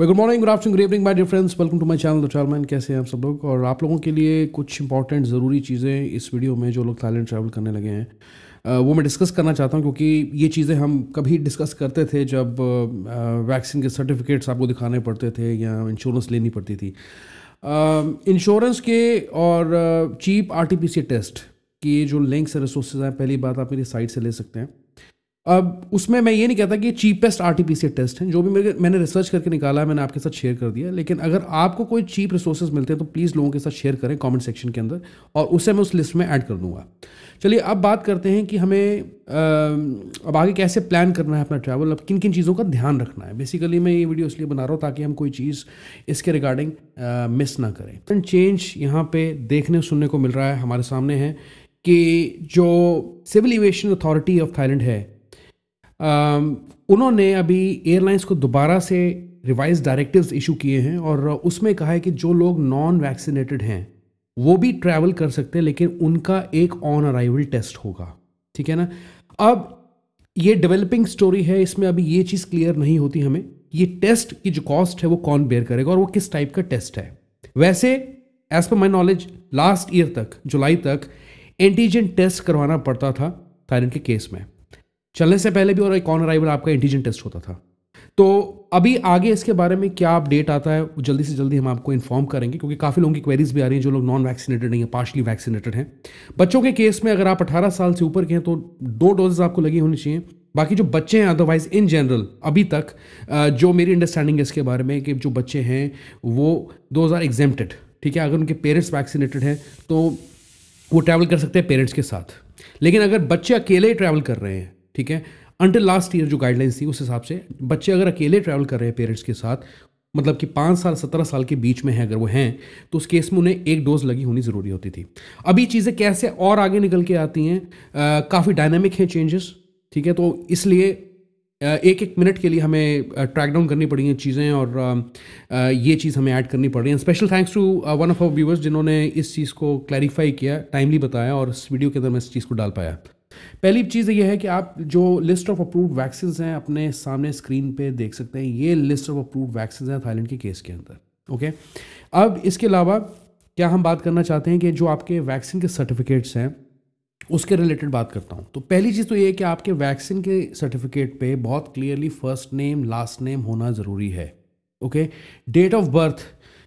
way good morning good afternoon good evening my dear friends welcome to my channel the travel man कैसे हैं आप सब लोग और आप लोगों के लिए कुछ इंपॉर्टेंट ज़रूरी चीज़ें इस वीडियो में जो लोग थाईलैंड ट्रैवल करने लगे हैं वो मैं डिस्कस करना चाहता हूँ क्योंकि ये चीज़ें हम कभी डिस्कस करते थे जब वैक्सीन के सर्टिफिकेट्स आपको दिखाने पड़ते थे या इंश्योरेंस लेनी पड़ती थी इंश्योरेंस के और चीप आर टेस्ट की जो लिंक्स रिसोर्सेज हैं पहली बात आप मेरी साइट से ले सकते हैं अब उसमें मैं ये नहीं कहता कि ये चीपेस्ट आर टी टेस्ट हैं जो भी मेरे मैंने रिसर्च करके निकाला है मैंने आपके साथ शेयर कर दिया लेकिन अगर आपको कोई चीप रिसोर्सेज मिलते हैं तो प्लीज़ लोगों के साथ शेयर करें कमेंट सेक्शन के अंदर और उसे मैं उस लिस्ट में ऐड कर दूंगा चलिए अब बात करते हैं कि हमें अब आगे कैसे प्लान करना है अपना ट्रैवल अब किन किन चीज़ों का ध्यान रखना है बेसिकली मैं ये वीडियो इसलिए बना रहा हूँ ताकि हम कोई चीज़ इसके रिगार्डिंग मिस ना करें चेंज यहाँ पे देखने सुनने को मिल रहा है हमारे सामने है कि जो civil aviation authority of Thailand है Um, उन्होंने अभी एयरलाइंस को दोबारा से रिवाइज डायरेक्टिव्स इशू किए हैं और उसमें कहा है कि जो लोग नॉन वैक्सीनेटेड हैं वो भी ट्रैवल कर सकते हैं लेकिन उनका एक ऑन अराइवल टेस्ट होगा ठीक है ना अब ये डेवलपिंग स्टोरी है इसमें अभी ये चीज़ क्लियर नहीं होती हमें ये टेस्ट की जो कॉस्ट है वो कौन बेयर करेगा और वो किस टाइप का टेस्ट है वैसे as per my knowledge last year तक जुलाई तक एंटीजन टेस्ट करवाना पड़ता था थाईलैंड के केस में चलने से पहले भी और एक ऑन अराइवल आपका एंटीजन टेस्ट होता था तो अभी आगे इसके बारे में क्या अपडेट आता है जल्दी से जल्दी हम आपको इन्फॉर्म करेंगे क्योंकि काफ़ी लोगों की क्वेरीज भी आ रही हैं जो लोग नॉन वैक्सीनेटेड नहीं है पार्शली वैक्सीनेटेड हैं बच्चों के केस में अगर आप 18 साल से ऊपर के हैं तो दो डोजेज आपको लगी होनी चाहिए बाकी जो बच्चे हैं अदरवाइज इन जनरल अभी तक जो मेरी अंडरस्टैंडिंग है इसके बारे में कि जो बच्चे हैं वो दोज आर एग्जेम्प्टेड ठीक है अगर उनके पेरेंट्स वैक्सीनेटेड हैं तो वो ट्रैवल कर सकते हैं पेरेंट्स के साथ लेकिन अगर बच्चे अकेले ही ट्रैवल कर रहे हैं ठीक है अंटिल लास्ट ईयर जो गाइडलाइंस थी उस हिसाब से बच्चे अगर अकेले ट्रैवल कर रहे हैं पेरेंट्स के साथ मतलब कि पाँच साल सत्रह साल के बीच में है अगर वो हैं तो उस केस में उन्हें एक डोज लगी होनी ज़रूरी होती थी अभी चीज़ें कैसे और आगे निकल के आती हैं काफ़ी डायनामिक हैं चेंजेस ठीक है तो इसलिए एक एक मिनट के लिए हमें ट्रैक डाउन करनी पड़ी हैं चीज़ें और ये चीज़ हमें ऐड करनी पड़ रही है special thanks to one of our viewers जिन्होंने इस चीज़ को क्लैरिफाई किया टाइमली बताया और इस वीडियो के अंदर मैं इस चीज़ को डाल पाया पहली चीज़ ये है कि आप जो लिस्ट ऑफ अप्रूव वैक्सीन हैं अपने सामने स्क्रीन पे देख सकते हैं ये लिस्ट ऑफ अप्रूव वैक्सीन हैं थाईलैंड के केस के अंदर ओके अब इसके अलावा क्या हम बात करना चाहते हैं कि जो आपके वैक्सीन के सर्टिफिकेट्स हैं उसके रिलेटेड बात करता हूँ तो पहली चीज़ तो ये है कि आपके वैक्सीन के सर्टिफिकेट पे बहुत clearly first name last name होना ज़रूरी है ओके डेट ऑफ बर्थ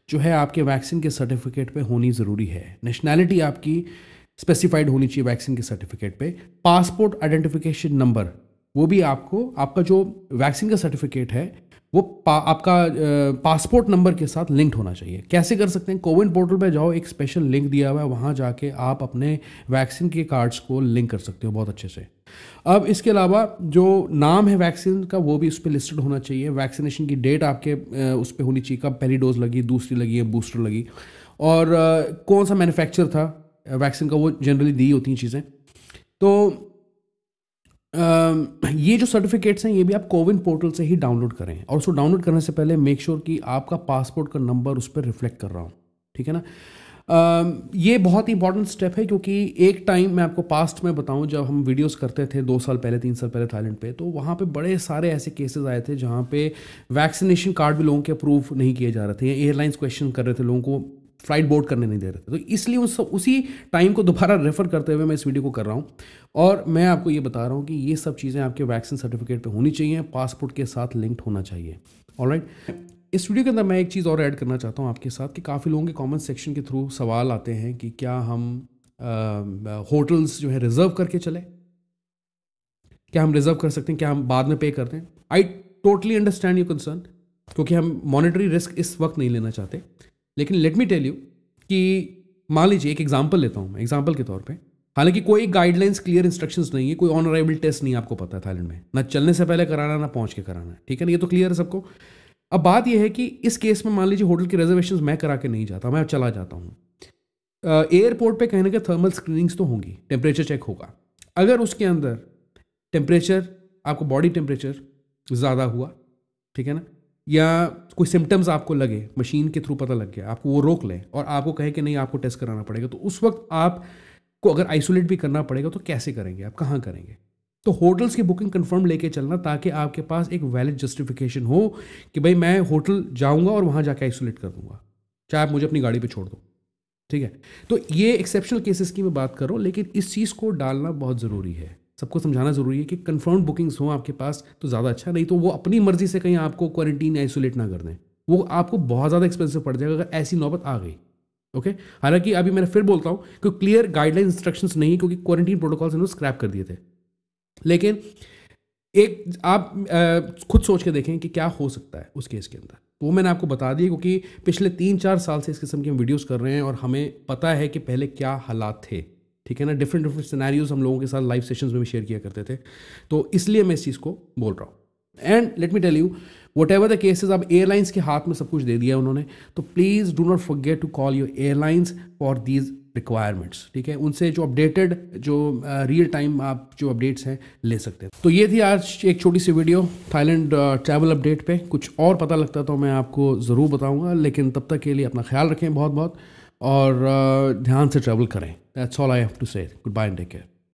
जो है आपके वैक्सीन के सर्टिफिकेट पे होनी ज़रूरी है नेशनैलिटी आपकी स्पेसिफाइड होनी चाहिए वैक्सीन के सर्टिफिकेट पे पासपोर्ट आइडेंटिफिकेशन नंबर वो भी आपको आपका जो वैक्सीन का सर्टिफिकेट है वो पा, आपका पासपोर्ट नंबर के साथ लिंक्ड होना चाहिए कैसे कर सकते हैं कोविन पोर्टल पे जाओ एक स्पेशल लिंक दिया हुआ है वहाँ जाके आप अपने वैक्सीन के कार्ड्स को लिंक कर सकते हो बहुत अच्छे से अब इसके अलावा जो नाम है वैक्सीन का वो भी उस पर लिस्टेड होना चाहिए वैक्सीनेशन की डेट आपके उस पर होनी चाहिए कब पहली डोज लगी दूसरी लगी है बूस्टर लगी और कौन सा मैन्युफैक्चर था वैक्सीन का वो जनरली दी होती हैं चीज़ें तो ये जो सर्टिफिकेट्स हैं ये भी आप कोविन पोर्टल से ही डाउनलोड करें और उसको डाउनलोड करने से पहले मेक श्योर sure कि आपका पासपोर्ट का नंबर उस पर रिफ्लेक्ट कर रहा हूँ ठीक है ना ये बहुत ही इंपॉर्टेंट स्टेप है क्योंकि एक टाइम मैं आपको पास्ट में बताऊं जब हम वीडियोस करते थे दो साल पहले तीन साल पहले थाईलैंड पे तो वहाँ पे बड़े सारे ऐसे केसेस आए थे जहाँ पे वैक्सीनेशन कार्ड भी लोगों के अप्रूव नहीं किए जा रहे थे एयरलाइंस क्वेश्चन कर रहे थे लोगों को फ्लाइट बोर्ड करने नहीं दे रहे थे तो इसलिए उस उसी टाइम को दोबारा रेफर करते हुए मैं इस वीडियो को कर रहा हूँ और मैं आपको ये बता रहा हूँ कि ये सब चीज़ें आपके वैक्सीन सर्टिफिकेट पर होनी चाहिए पासपोर्ट के साथ लिंक्ड होना चाहिए ऑल इस वीडियो के अंदर मैं एक चीज़ और ऐड करना चाहता हूँ आपके साथ कि काफ़ी लोगों के कॉमेंट सेक्शन के थ्रू सवाल आते हैं कि क्या हम होटल्स जो है रिज़र्व करके चले क्या हम रिज़र्व कर सकते हैं क्या हम बाद में पे करते हैं I totally understand your concern क्योंकि हम मॉनिटरी रिस्क इस वक्त नहीं लेना चाहते लेकिन लेट मी टेल यू कि मान लीजिए एक एग्जाम्पल लेता हूँ मैं एग्जाम्पल के तौर पर हालांकि कोई गाइडलाइंस क्लियर इंस्ट्रक्शन नहीं है कोई ऑन अराइवल टेस्ट नहीं आपको पता है थाईलैंड में ना चलने से पहले कराना ना पहुंच के कराना है ठीक है ना ये तो क्लियर है सबको अब बात यह है कि इस केस में मान लीजिए होटल की रिजर्वेशन मैं करा के नहीं जाता मैं चला जाता हूँ एयरपोर्ट पे कहने के थर्मल स्क्रीनिंग्स तो होंगी टेम्परेचर चेक होगा अगर उसके अंदर टेम्परेचर आपको बॉडी टेम्परेचर ज़्यादा हुआ ठीक है ना या कोई सिम्टम्स आपको लगे मशीन के थ्रू पता लग गया आपको वो रोक लें और आपको कहे कि नहीं आपको टेस्ट कराना पड़ेगा तो उस वक्त आप को अगर आइसोलेट भी करना पड़ेगा तो कैसे करेंगे आप कहाँ करेंगे तो होटल्स की बुकिंग कंफर्म लेके चलना ताकि आपके पास एक वैलिड जस्टिफिकेशन हो कि भाई मैं होटल जाऊँगा और वहाँ जाके आइसोलेट कर दूँगा चाहे आप मुझे अपनी गाड़ी पर छोड़ दो ठीक है तो ये एक्सेप्शनल केसेस की मैं बात कर रहा हूँ लेकिन इस चीज़ को डालना बहुत ज़रूरी है सबको समझाना ज़रूरी है कि कन्फर्म बुकिंग्स हों आपके पास तो ज़्यादा अच्छा नहीं तो वो अपनी मर्ज़ी से कहीं आपको क्वारंटीन आइसोलेट ना कर दें वो आपको बहुत ज़्यादा एक्सपेंसिव पड़ जाएगा अगर ऐसी नौबत आ गई ओके हालांकि अभी मैं फिर बोलता हूँ कि क्लियर गाइडलाइन इंस्ट्रक्शंस नहीं क्योंकि क्वारंटीन प्रोटोकॉल्स इन्होंने स्क्रैप कर दिए थे लेकिन एक आप आ, खुद सोच के देखें कि क्या हो सकता है उस केस के अंदर तो वो मैंने आपको बता दिया क्योंकि पिछले तीन चार साल से इस किस्म के हम वीडियोज़ कर रहे हैं और हमें पता है कि पहले क्या हालात थे ठीक है ना डिफरेंट डिफरेंट सिनारीज हम लोगों के साथ लाइव सेशन में भी शेयर किया करते थे तो इसलिए मैं इस चीज़ को बोल रहा हूँ and let me tell you whatever the cases अब एयरलाइंस के हाथ में सब कुछ दे दिया उन्होंने तो please do not forget to call your airlines for these requirements ठीक है उनसे जो अपडेटेड जो रियल uh, टाइम आप जो अपडेट्स हैं ले सकते हैं तो ये थी आज एक छोटी सी वीडियो थाईलैंड ट्रैवल अपडेट पे कुछ और पता लगता तो मैं आपको ज़रूर बताऊंगा लेकिन तब तक के लिए अपना ख्याल रखें बहुत बहुत और uh, ध्यान से ट्रैवल करें that's all I have to say goodbye and take care